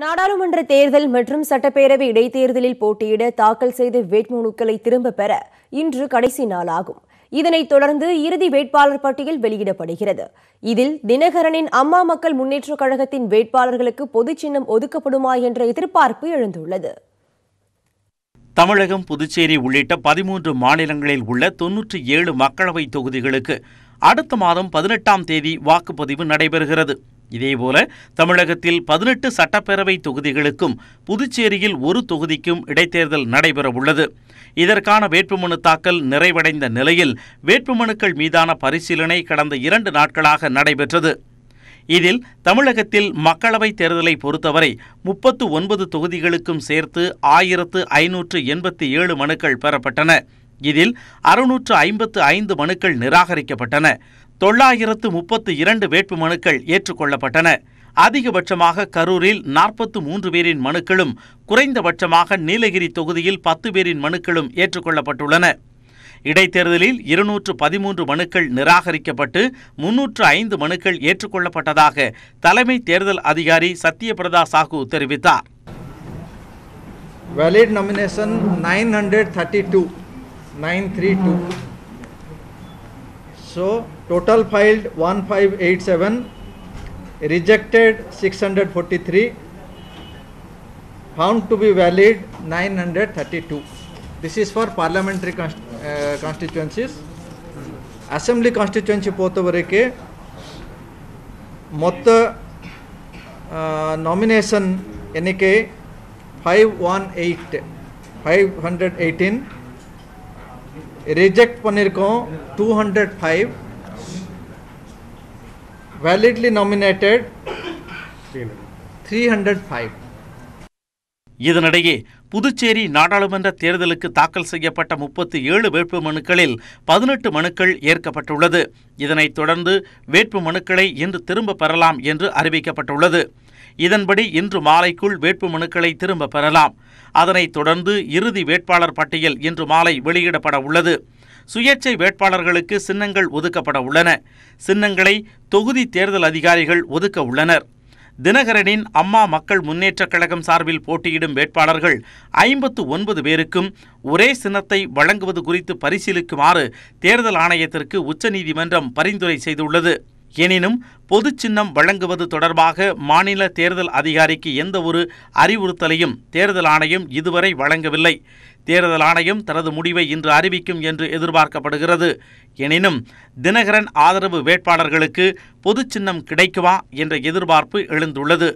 நாடாளுமன்ற தேர்தல் மற்றும் சட்டப்பேரவை இடைத்தேர்தலில் போட்டியிட தாக்கல் செய்த வேட்புமனுக்களை திரும்பப் பெற இன்று கடைசி நாளாகும் இதனைத் தொடர்ந்து இறுதி வேட்பாளர் பட்டியல் வெளியிடப்படுகிறது இதில் தினகரனின் அம்மா மக்கள் முன்னேற்றக் கழகத்தின் வேட்பாளர்களுக்கு பொது சின்னம் ஒதுக்கப்படுமா என்ற எதிர்பார்ப்பு எழுந்துள்ளது தமிழகம் புதுச்சேரி உள்ளிட்ட பதிமூன்று மாநிலங்களில் உள்ள தொன்னூற்றி ஏழு மக்களவை தொகுதிகளுக்கு அடுத்த மாதம் பதினெட்டாம் தேதி வாக்குப்பதிவு நடைபெறுகிறது இதேபோல தமிழகத்தில் பதினெட்டு சட்டப்பேரவை தொகுதிகளுக்கும் புதுச்சேரியில் ஒரு தொகுதிக்கும் இடைத்தேர்தல் நடைபெறவுள்ளது இதற்கான வேட்புமனு தாக்கல் நிறைவடைந்த நிலையில் வேட்புமனுக்கள் மீதான பரிசீலனை கடந்த இரண்டு நாட்களாக நடைபெற்றது இதில் தமிழகத்தில் மக்களவைத் தேர்தலை பொறுத்தவரை முப்பத்து ஒன்பது தொகுதிகளுக்கும் சேர்த்து ஆயிரத்து ஐநூற்று எண்பத்தி ஏழு மனுக்கள் பெறப்பட்டன இதில் அறுநூற்று ஐம்பத்து ஐந்து மனுக்கள் நிராகரிக்கப்பட்டன தொள்ளாயிரத்து முப்பத்து இரண்டு வேட்பு மனுக்கள் ஏற்றுக்கொள்ளப்பட்டன அதிகபட்சமாக கரூரில் நாற்பத்து மூன்று பேரின் மனுக்களும் குறைந்தபட்சமாக நீலகிரி தொகுதியில் பத்து பேரின் மனுக்களும் ஏற்றுக்கொள்ளப்பட்டுள்ளன இடைத்தேர்தலில் இருநூற்று பதிமூன்று மனுக்கள் நிராகரிக்கப்பட்டு முன்னூற்று ஐந்து மனுக்கள் ஏற்றுக்கொள்ளப்பட்டதாக தலைமை தேர்தல் அதிகாரி சத்யபிரதா சாஹூ தெரிவித்தார் two nine three two So total filed 1587, rejected 643, found to be valid 932. This is for parliamentary const uh, constituencies. Assembly constituency பொறுத்தವರೆಗೆ ಮೊತ್ತ ನಾಮಿನೇಷನ್ ಎನ್ನಿಕೆ 518 518 ரிஜெக்ட் பண்ணியிருக்கோம் two hundred five validly nominated three hundred five இதனிடையே புதுச்சேரி நாடாளுமன்ற தேர்தலுக்கு தாக்கல் செய்யப்பட்ட முப்பத்தி ஏழு வேட்பு மனுக்களில் பதினெட்டு மனுக்கள் ஏற்கப்பட்டுள்ளது இதனைத் தொடர்ந்து வேட்பு மனுக்களை இன்று திரும்ப பெறலாம் என்று அறிவிக்கப்பட்டுள்ளது இதன்படி இன்று மாலைக்குள் வேட்பு மனுக்களை திரும்ப பெறலாம் அதனைத் தொடர்ந்து இறுதி வேட்பாளர் பட்டியல் இன்று மாலை வெளியிடப்பட உள்ளது சுயேட்சை வேட்பாளர்களுக்கு சின்னங்கள் ஒதுக்கப்பட உள்ளன சின்னங்களை தொகுதி தேர்தல் அதிகாரிகள் ஒதுக்க உள்ளனர் தினகரனின் அம்மா மக்கள் முன்னேற்றக் கழகம் சார்பில் போட்டியிடும் வேட்பாளர்கள் ஐம்பத்து ஒன்பது பேருக்கும் ஒரே சின்னத்தை வழங்குவது குறித்து பரிசீலிக்குமாறு தேர்தல் ஆணையத்திற்கு உச்சநீதிமன்றம் பரிந்துரை செய்துள்ளது எனினும் பொது சின்னம் வழங்குவது தொடர்பாக மாநில தேர்தல் அதிகாரிக்கு எந்த ஒரு அறிவுறுத்தலையும் தேர்தல் ஆணையம் இதுவரை வழங்கவில்லை தேர்தல் ஆணையம் தனது முடிவை இன்று அறிவிக்கும் என்று எதிர்பார்க்கப்படுகிறது எனினும் தினகரன் ஆதரவு வேட்பாளர்களுக்கு பொது சின்னம் கிடைக்குமா என்ற எதிர்பார்ப்பு எழுந்துள்ளது